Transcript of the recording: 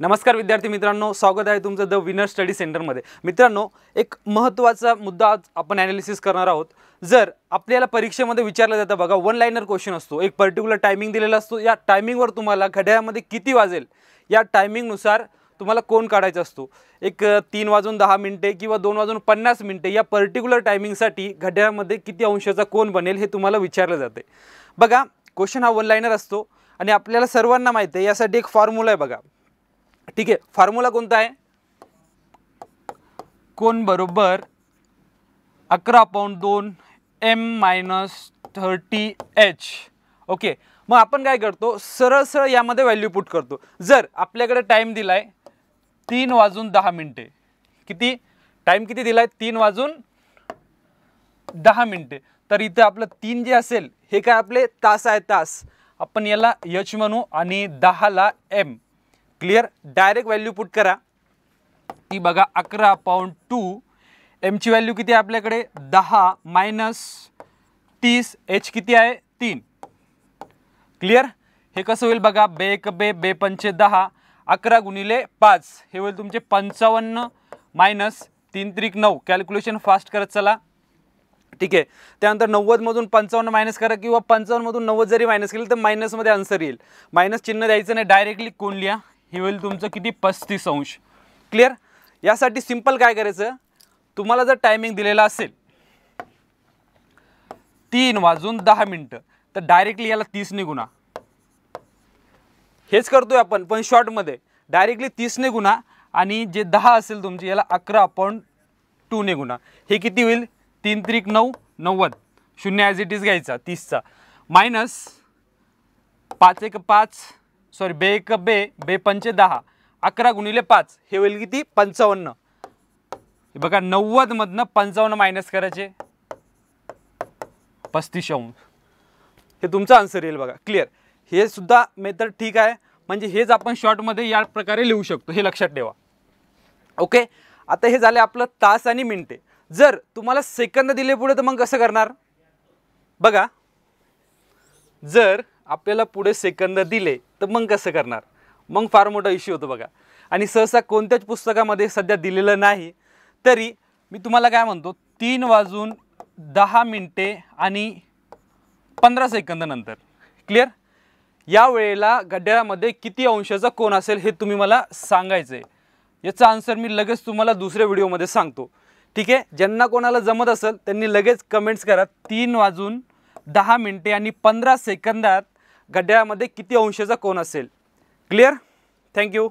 नमस्कार विद्यार्थी मित्रांनो स्वागत आहे तुमचं द विनर स्टडी सेंटरमध्ये मित्रांनो एक महत्त्वाचा मुद्दा आज आपण ॲनालिसिस करणार आहोत जर आपल्याला परीक्षेमध्ये विचारलं जातं बघा वन लाईनर क्वेश्चन असतो एक पर्टिक्युलर टायमिंग दिलेला असतो या टायमिंगवर तुम्हाला घड्याळामध्ये किती वाजेल या टायमिंगनुसार तुम्हाला कोण काढायचा असतो एक तीन वाजून दहा मिनटे किंवा दोन वाजून पन्नास मिनटे या पर्टिक्युलर टायमिंगसाठी घड्याळामध्ये किती अंशाचा कोण बनेल हे तुम्हाला विचारलं जाते बघा क्वेश्चन हा वन लाईनर असतो आणि आपल्याला सर्वांना माहिती आहे यासाठी एक फॉर्म्युला आहे बघा ठीक आहे फॉर्म्युला कोणता आहे कोण बरोबर अकरा पाऊंड दोन M minus thirty H okay मग आपण काय करतो सरळ सरळ यामध्ये व्हॅल्यू पुट करतो जर आपल्याकडे टाईम दिलाय आहे तीन वाजून दहा मिनटे किती टाईम किती दिला आहे तीन वाजून दहा मिनटे तर इथं आपलं तीन जे असेल हे काय आपले तास आहे तास आपण याला यच म्हणू आणि दहाला M clear direct value put करा ती बघा अकरा पॉईंट टू एमची व्हॅल्यू किती आहे आपल्याकडे दहा मायनस तीस एच किती आहे तीन क्लिअर हे कसं होईल बघा बे एक बे बे पंचे दहा अकरा गुणिले पाच हे होईल तुमचे पंचावन्न मायनस तीन त्रिक नऊ कॅल्क्युलेशन फास्ट करत चला ठीक आहे त्यानंतर नव्वदमधून पंचावन्न मायनस करा किंवा पंचावन्नमधून नव्वद जरी मायनस केलं तर मायनसमध्ये आन्सर येईल मायनस चिन्ह द्यायचं नाही डायरेक्टली कोण लिहा हे होईल तुमचं किती पस्तीस अंश क्लिअर यासाठी सिंपल काय करायचं तुम्हाला जर टायमिंग दिलेला असेल तीन वाजून दहा मिनटं तर डायरेक्टली याला तीसने गुणा हेच करतोय आपण पण शॉर्टमध्ये डायरेक्टली तीसने गुणा आणि जे दहा असेल तुमचे याला अकरा पॉईंट टूने गुणा हे किती होईल तीन त्रिक नऊ नव्वद शून्य ॲज इट इज घ्यायचा तीसचा मायनस पाच एक पाच सॉरी बे एक बे बे पंचे दहा अकरा गुणिले पाच हे होईल किती पंचावन्न बघा नव्वदमधनं पंचावन्न मायनस करायचे पस्तीस अंश हे तुमचा आन्सर येईल बघा क्लिअर हे सुद्धा मेथड ठीक आहे म्हणजे हेच आपण शॉर्टमध्ये या प्रकारे लिहू शकतो हे लक्षात ठेवा ओके आता हे झाले आपलं तास आणि मिनटे जर तुम्हाला सेकंद दिले पुढे तर मग कसं करणार बघा जर आपल्याला पुढे सेकंद दिले तर मग कसं करणार मग फार मोठा इश्यू होतो बघा आणि सहसा कोणत्याच पुस्तकामध्ये सध्या दिलेलं नाही तरी मी तुम्हाला काय म्हणतो तीन वाजून दहा मिनटे आणि पंधरा सेकंद क्लिअर या वेळेला गड्ड्यामध्ये किती अंशाचा कोण असेल हे तुम्ही मला सांगायचं आहे याचा आन्सर मी लगेच तुम्हाला दुसऱ्या व्हिडिओमध्ये सांगतो ठीक आहे ज्यांना कोणाला जमत असेल त्यांनी लगेच कमेंट्स करा तीन वाजून दहा मिनटे आणि पंधरा सेकंदात घड्याळामध्ये किती अंशाचा कोण असेल क्लिअर थँक्यू